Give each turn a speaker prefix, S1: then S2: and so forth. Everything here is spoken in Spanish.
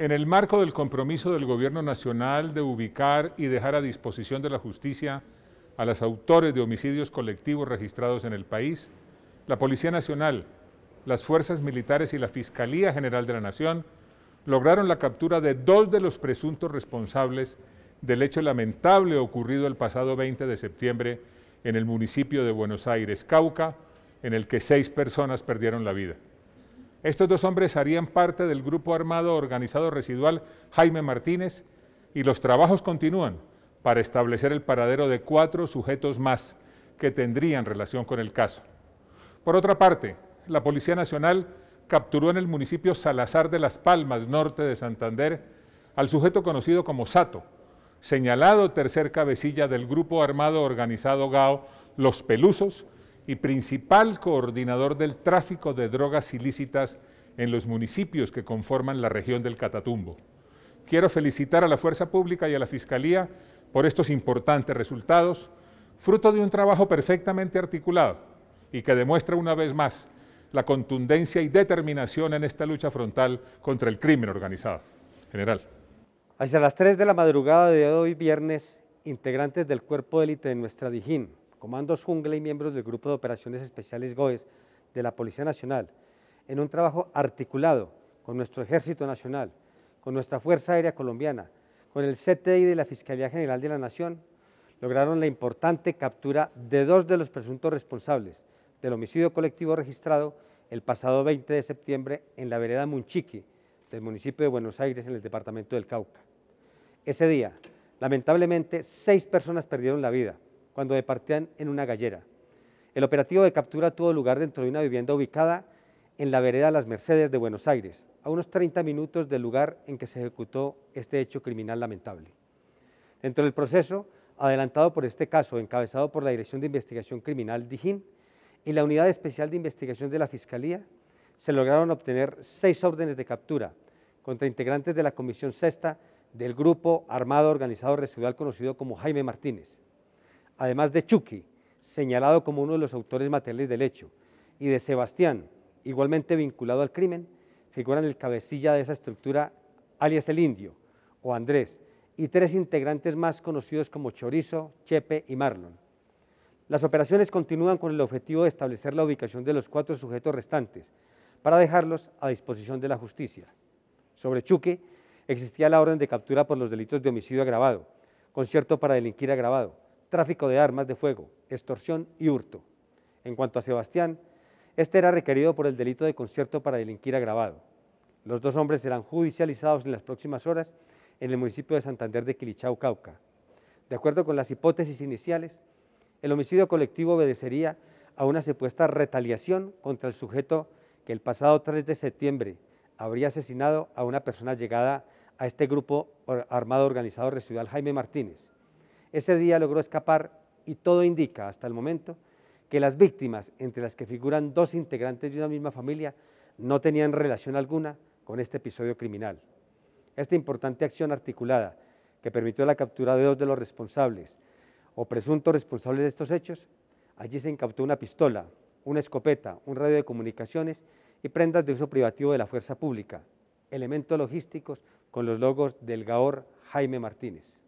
S1: En el marco del compromiso del Gobierno Nacional de ubicar y dejar a disposición de la justicia a los autores de homicidios colectivos registrados en el país, la Policía Nacional, las Fuerzas Militares y la Fiscalía General de la Nación lograron la captura de dos de los presuntos responsables del hecho lamentable ocurrido el pasado 20 de septiembre en el municipio de Buenos Aires, Cauca, en el que seis personas perdieron la vida. Estos dos hombres harían parte del grupo armado organizado residual Jaime Martínez y los trabajos continúan para establecer el paradero de cuatro sujetos más que tendrían relación con el caso. Por otra parte, la Policía Nacional capturó en el municipio Salazar de Las Palmas, norte de Santander, al sujeto conocido como Sato, señalado tercer cabecilla del grupo armado organizado GAO Los Pelusos, y principal coordinador del tráfico de drogas ilícitas en los municipios que conforman la región del Catatumbo. Quiero felicitar a la Fuerza Pública y a la Fiscalía por estos importantes resultados, fruto de un trabajo perfectamente articulado y que demuestra una vez más la contundencia y determinación en esta lucha frontal contra el crimen organizado. General.
S2: Hasta las 3 de la madrugada de hoy viernes, integrantes del cuerpo élite de nuestra Dijín, Comandos Jungla y miembros del Grupo de Operaciones Especiales GOES de la Policía Nacional, en un trabajo articulado con nuestro Ejército Nacional, con nuestra Fuerza Aérea Colombiana, con el CTI de la Fiscalía General de la Nación, lograron la importante captura de dos de los presuntos responsables del homicidio colectivo registrado el pasado 20 de septiembre en la vereda Munchiqui del municipio de Buenos Aires en el departamento del Cauca. Ese día, lamentablemente, seis personas perdieron la vida, cuando departían en una gallera. El operativo de captura tuvo lugar dentro de una vivienda ubicada en la vereda Las Mercedes de Buenos Aires, a unos 30 minutos del lugar en que se ejecutó este hecho criminal lamentable. Dentro del proceso, adelantado por este caso, encabezado por la Dirección de Investigación Criminal DIJÍN y la Unidad Especial de Investigación de la Fiscalía, se lograron obtener seis órdenes de captura contra integrantes de la Comisión Sexta del Grupo Armado Organizado Residual conocido como Jaime Martínez, además de Chucky, señalado como uno de los autores materiales del hecho, y de Sebastián, igualmente vinculado al crimen, figuran el cabecilla de esa estructura, alias el indio o Andrés, y tres integrantes más conocidos como Chorizo, Chepe y Marlon. Las operaciones continúan con el objetivo de establecer la ubicación de los cuatro sujetos restantes para dejarlos a disposición de la justicia. Sobre Chuque existía la orden de captura por los delitos de homicidio agravado, concierto para delinquir agravado, tráfico de armas de fuego, extorsión y hurto. En cuanto a Sebastián, este era requerido por el delito de concierto para delinquir agravado. Los dos hombres serán judicializados en las próximas horas en el municipio de Santander de Quilichau, Cauca. De acuerdo con las hipótesis iniciales, el homicidio colectivo obedecería a una supuesta retaliación contra el sujeto que el pasado 3 de septiembre habría asesinado a una persona llegada a este grupo armado organizado residual Jaime Martínez. Ese día logró escapar y todo indica hasta el momento que las víctimas, entre las que figuran dos integrantes de una misma familia, no tenían relación alguna con este episodio criminal. Esta importante acción articulada que permitió la captura de dos de los responsables o presuntos responsables de estos hechos, allí se incautó una pistola, una escopeta, un radio de comunicaciones y prendas de uso privativo de la fuerza pública, elementos logísticos con los logos del Gaor Jaime Martínez.